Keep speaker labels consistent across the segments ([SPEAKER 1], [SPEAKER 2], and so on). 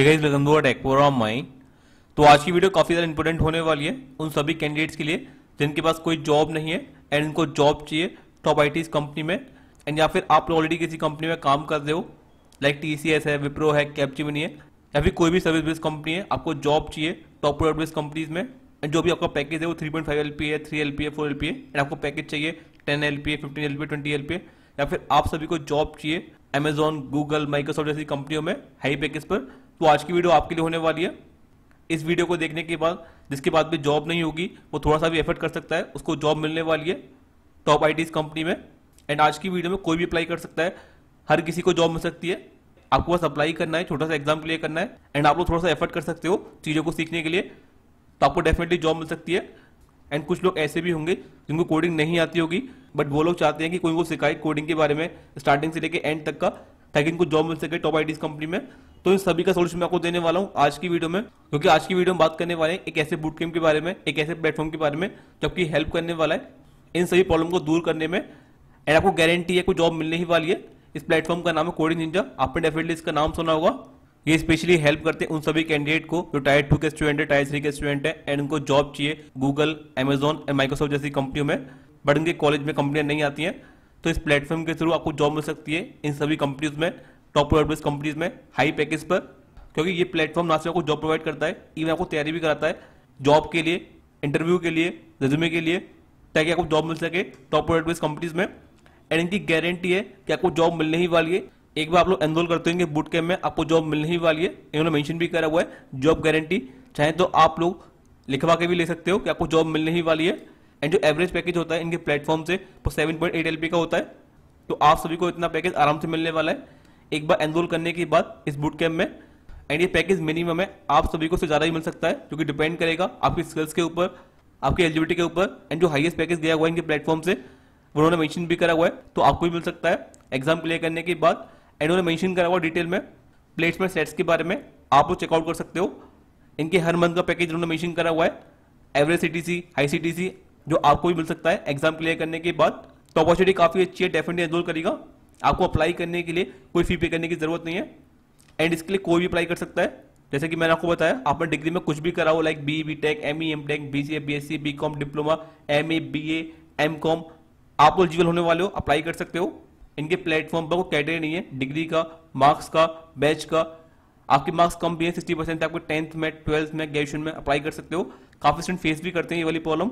[SPEAKER 1] hey guys, welcome तो आज की वीडियो काफ़ी ज़्यादा इंपोर्टेंट होने वाली है उन सभी कैंडिडेट्स के लिए जिनके पास कोई जॉब नहीं है एंड उनको जॉब चाहिए टॉप आई कंपनी में एंड या फिर आप ऑलरेडी किसी कंपनी में काम कर रहे हो लाइक टी है विप्रो है कैपची है या फिर कोई भी सर्विस बेस्ड कंपनी है आपको जॉब चाहिए टॉप प्रोडक्ट बेस्ड कंपनीज में एंड जो भी आपका पैकेज है वो three point five L P है थ्री एल पी है फोर एल पी है एंड आपको पैकेज चाहिए टेन एल पी है fifteen L P twenty L P या फिर आप सभी को जॉब चाहिए अमेजोन गूगल माइक्रोसॉफ्ट जैसी कंपनियों में हाई पैकेज पर तो आज की वीडियो आपके लिए होने वाली है इस वीडियो को देखने के बाद जिसके बाद भी जॉब नहीं होगी वो थोड़ा सा भी एफर्ट कर सकता है उसको जॉब मिलने वाली है टॉप आई कंपनी में एंड आज की वीडियो में कोई भी अप्लाई कर सकता है हर किसी को जॉब मिल सकती है आपको बस अप्लाई करना है छोटा सा एग्जाम क्लियर करना है एंड आप लोग थोड़ा सा एफर्ट कर सकते हो चीज़ों को सीखने के लिए तो आपको डेफिनेटली जॉब मिल सकती है एंड कुछ लोग ऐसे भी होंगे जिनको कोडिंग नहीं आती होगी बट वो लोग चाहते हैं कि कोई वो सिखाए कोडिंग के बारे में स्टार्टिंग से लेकर एंड तक का ताकि इनको जॉब मिल सके टॉप आई कंपनी में तो इन सभी का सोल्यूशन मैं आपको देने वाला हूँ आज की वीडियो में क्योंकि आज की वीडियो में बात करने वाले हैं एक ऐसे बूट के बारे में एक ऐसे प्लेटफॉर्म के बारे में जो आपकी हेल्प करने वाला है इन सभी प्रॉब्लम को दूर करने में एंड आपको गारंटी है कोई जॉब मिलने ही वाली है इस प्लेटफॉर्म का नाम है कोडिंग निंजा आपने डेफिनेटली इसका नाम सुना होगा ये स्पेशली हेल्प करते हैं उन सभी कैंडिडेट को जो टायर टू के स्टूडेंट है टायर थ्री के स्टूडेंट है एंड उनको जॉब चाहिए गूगल एमेजोन एंड माइक्रोसॉफ्ट जैसी कंपनियों में बट उनके कॉलेज में कंपनियां नहीं आती हैं तो इस प्लेटफॉर्म के थ्रू आपको जॉब मिल सकती है इन सभी कंपनीज में टॉप प्रोवाइड कंपनीज में हाई पैकेज पर क्योंकि ये प्लेटफॉर्म ना सिर्फ आपको जॉब प्रोवाइड करता है इवन आपको तैयारी भी कराता है जॉब के लिए इंटरव्यू के लिए रिज्यूमे के लिए ताकि आपको जॉब मिल सके टॉप प्रोवाइड कंपनीज में एंड इनकी गारंटी है कि आपको जॉब मिलने ही वाली है एक बार आप लोग एनरोल करते होंगे बुट कैम्प में आपको जॉब मिलने ही वाली है इन्होंने मेंशन भी करा हुआ है जॉब गारंटी चाहे तो आप लोग लिखवा के भी ले सकते हो कि आपको जॉब मिलने ही वाली है एंड जो एवरेज पैकेज होता है इनके प्लेटफॉर्म से वो seven point eight L P का होता है तो आप सभी को इतना पैकेज आराम से मिलने वाला है एक बार एनरोल करने के बाद इस बूट कैम्प में एंड ये पैकेज मिनिमम है आप सभी को से ज़्यादा ही मिल सकता है जो कि डिपेंड करेगा आपकी स्किल्स के ऊपर आपकी एलिजिबिलिटी के ऊपर एंड जो हाईएस्ट पैकेज दिया हुआ है इनके प्लेटफॉर्म से उन्होंने मेंशन भी करा हुआ है तो आपको भी मिल सकता है एग्जाम क्लियर करने के बाद एंड उन्होंने मैंशन करा हुआ डिटेल में प्लेसमेंट सेट्स के बारे में आप वो चेकआउट कर सकते हो इनके हर मंथ का पैकेज उन्होंने मैंशन करा हुआ है एवरेज सीटीसी हाई सी जो आपको भी मिल सकता है एग्जाम क्लियर करने के बाद तो अपॉर्चुनिटी काफ़ी अच्छी है डेफिनेटली एनरोल करेगा आपको अप्लाई करने के लिए कोई फी पे करने की जरूरत नहीं है एंड इसके लिए कोई भी अप्लाई कर सकता है जैसे कि मैंने आपको बताया आपने डिग्री में कुछ भी करा हो like B B tech M E M tech B C A B S C B com diploma M A B A M com आप एलिजिबल होने वाले हो अप्लाई कर सकते हो इनके प्लेटफॉर्म पर कोई कैटेगरी नहीं है डिग्री का मार्क्स का बैच का आपके मार्क्स कम भी है सिक्सटी परसेंट आपको टेंथ में ट्वेल्थ में ग्रेजुएशन में अप्लाई कर सकते हो काफी स्टूडेंट फेस भी करते हैं ये वाली प्रॉब्लम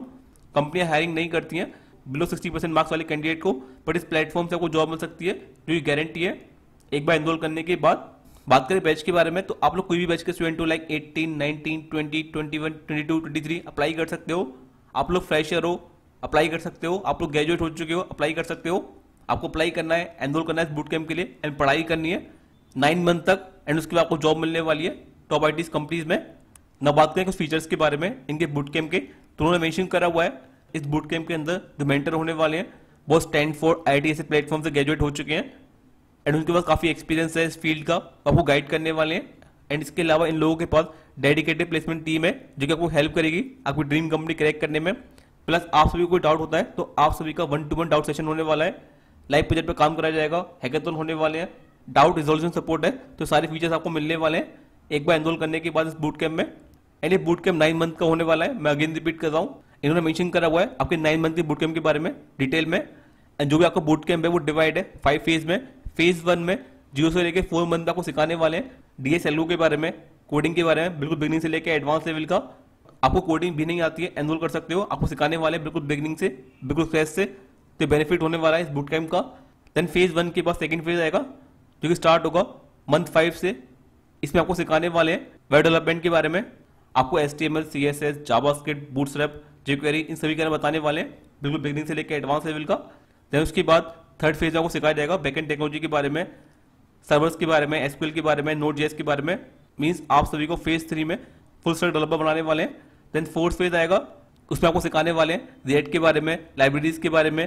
[SPEAKER 1] कंपनियां हायरिंग नहीं करती हैं बिलो सिक्सटी परसेंट मार्क्स वाले कैंडिडेट को बट इस प्लेटफॉर्म से आपको जॉब मिल सकती है जो तो ये गारंटी है एक बार एनरोल करने के बाद बात करें बैच के बारे में तो आप लोग कोई भी बैच के स्टूडेंट हो लाइक 18, 19, 20, 21, 22, 23 अप्लाई कर सकते हो आप लोग फ्रेशर हो अप्लाई कर सकते हो आप लोग ग्रेजुएट हो चुके हो अप्लाई कर सकते हो आपको अप्लाई करना है एनरोल करना है बूट कैम्प के लिए एंड पढ़ाई करनी है नाइन मंथ तक एंड उसके बाद आपको जॉब मिलने वाली है टॉप आई कंपनीज में ना बात करें कुछ फीचर्स के बारे में इनके बूट कैम्प के तो उन्होंने मैंशन करा हुआ है इस बूट कैंप के अंदर जो मेंटर होने वाले हैं वो स्टैंड फॉर आई टी ऐसे प्लेटफॉर्म से ग्रेजुएट हो चुके हैं एंड उनके पास काफ़ी एक्सपीरियंस है इस फील्ड का आपको गाइड करने वाले हैं एंड इसके अलावा इन लोगों के पास डेडिकेटेड प्लेसमेंट टीम है जो कि आपको हेल्प करेगी आपकी ड्रीम कंपनी क्रैक करने में प्लस आप सभी को कोई डाउट होता है तो आप सभी का one to one doubt session होने वाला है लाइव प्रोजेक्ट पर काम कराया जाएगा हैकेथन होने वाले हैं डाउट रिजोल्यूशन सपोर्ट है तो सारे फीचर्स आपको मिलने वाले हैं एक बार एनरोल करने के बाद इस बूट कैम्प में एंड ये बूट कैम्प नाइन मंथ का होने वाला है मैं अगेन रिपीट कर रहा हूँ इन्होंने मेंशन करा हुआ है आपके नाइन मंथ के बूट कैम्प के बारे में डिटेल में एंड जो भी आपका बूट कैम्प है वो डिवाइड है फाइव फेज में फेज वन में जीरो से लेकर फोर मंथ आपको सिखाने वाले हैं डीएसएलओ के बारे में कोडिंग के बारे में बिल्कुल बिगनिंग से लेकर एडवांस लेवल का आपको कोडिंग भी नहीं आती है एनरोल कर सकते हो आपको सिखाने वाले हैं बिल्कुल बिगनिंग से बिल्कुल फ्रेश से तो बेनिफिट होने वाला है इस बूट कैम्प का देन फेज वन के बाद सेकेंड फेज आएगा जो कि स्टार्ट होगा मंथ फाइव से इसमें आपको सिखाने वाले हैं वेब डेवलपमेंट के बारे में आपको S T M L C S S JavaScript boot jQuery इन सभी क्वेरी बताने वाले हैं बिल्कुल बिगनिंग से लेकर एडवांस लेवल का देन उसके बाद थर्ड फेज आपको सिखाया जाएगा बैकेंड टेक्नोलॉजी के बारे में सर्वर्स के बारे में एसक्यूएल के बारे में नोट जेस के बारे में मीन्स आप सभी को फेज थ्री में फुल स्टैक डेवलपर बनाने वाले हैं देन फोर्थ फेज आएगा उसमें आपको सिखाने वाले हैं रेट के बारे में लाइब्रेरीज के बारे में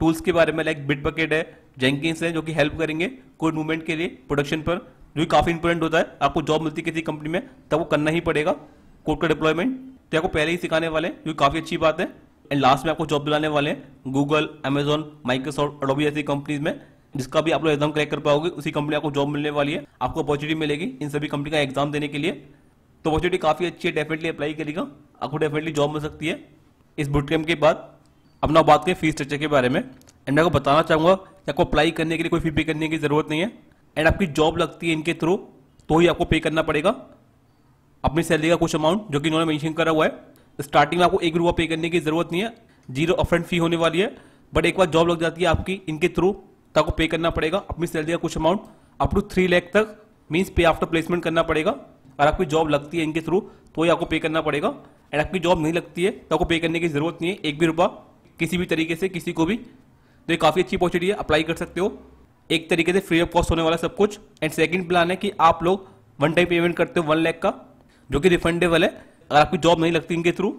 [SPEAKER 1] टूल्स के बारे में लाइक बिट बकेट है जेंकिंस है जो कि हेल्प करेंगे कोड मूवमेंट के लिए प्रोडक्शन पर जो कि काफ़ी इंपॉर्टेंट होता है आपको जॉब मिलती किसी कंपनी में तब वो करना ही पड़ेगा कोड का डिप्लॉयमेंट तो आपको पहले ही सिखाने वाले जो काफ़ी अच्छी बात है एंड लास्ट में आपको जॉब दिलाने वाले हैं गूगल अमेजोन माइक्रोसॉफ्ट अडोबी जैसी कंपनीज में जिसका भी आप लोग एग्जाम क्रैक कर पाओगे उसी कंपनी आपको जॉब मिलने वाली है आपको अपॉर्चुनिटी मिलेगी इन सभी कंपनी का एग्जाम देने के लिए तो अपॉर्चुनिटी काफ़ी अच्छी है डेफिनेटली अप्लाई करेगा आपको डेफिनेटली जॉब मिल सकती है इस बुट कैम्प के बाद अपना बात करें फीस स्ट्रक्चर के बारे में एंड मैं आपको बताना चाहूंगा कि आपको अप्लाई करने के लिए कोई फी पे करने की ज़रूरत नहीं है एंड आपकी जॉब लगती है इनके थ्रू तो ही आपको पे करना पड़ेगा अपनी सैलरी का कुछ अमाउंट जो कि इन्होंने मेंशन करा हुआ है स्टार्टिंग में आपको एक रुपया पे करने की जरूरत नहीं है जीरो अपफ्रंट फी होने वाली है बट एक बार जॉब लग जाती है आपकी इनके थ्रू तो आपको पे करना पड़ेगा अपनी सैलरी का कुछ amount up to three lakh तक मीन्स पे आफ्टर प्लेसमेंट करना पड़ेगा अगर आपकी जॉब लगती है इनके थ्रू तो ही आपको पे करना पड़ेगा एंड आपकी जॉब नहीं लगती है तो आपको पे करने की जरूरत नहीं है एक भी रुपया किसी भी तरीके से किसी को भी तो ये काफ़ी अच्छी अपॉर्चुनिटी है अप्लाई कर सकते हो एक तरीके से फ्री ऑफ कॉस्ट होने वाला सब कुछ एंड सेकंड प्लान है कि आप लोग वन टाइम पेमेंट करते हो वन लैख का जो कि रिफंडेबल है अगर आपकी जॉब नहीं लगती इनके थ्रू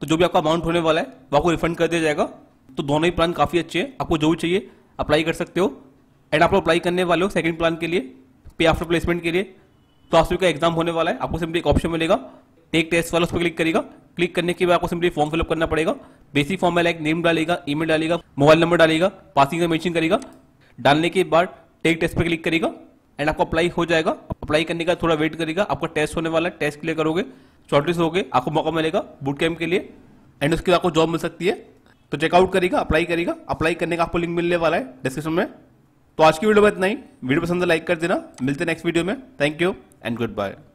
[SPEAKER 1] तो जो भी आपका अमाउंट होने वाला है वो आपको रिफंड कर दिया जाएगा तो दोनों ही प्लान काफ़ी अच्छे हैं आपको जो भी चाहिए अप्लाई कर सकते हो एंड आप अप्लाई करने वाले हो सेकंड प्लान के लिए पे आफ्टर प्लेसमेंट के लिए तो आप का एग्जाम होने वाला है आपको सिंपली एक ऑप्शन मिलेगा एक टेस्ट वाला उस पर क्लिक करेगा क्लिक करने के बाद आपको सिंपली फॉर्म फिलअप करना पड़ेगा बेसिक फॉर्म में लाइक नेम डालेगा ई डालेगा मोबाइल नंबर डालेगा पासिंग का मैचिंग करेगा डालने के बाद टेक टेस्ट पर क्लिक करेगा एंड आपको अप्लाई हो जाएगा अप्लाई करने का थोड़ा वेट करेगा आपका टेस्ट होने वाला है टेस्ट क्लियर करोगे शॉर्टलिस्ट गए आपको मौका मिलेगा बूट कैम्प के लिए एंड उसके बाद आपको जॉब मिल सकती है तो चेकआउट करेगा अप्लाई करेगा अप्लाई करने का आपको लिंक मिलने वाला है डिस्क्रिप्शन में तो आज की वीडियो में इतना ही वीडियो पसंद है लाइक कर देना मिलते हैं नेक्स्ट वीडियो में thank you and good bye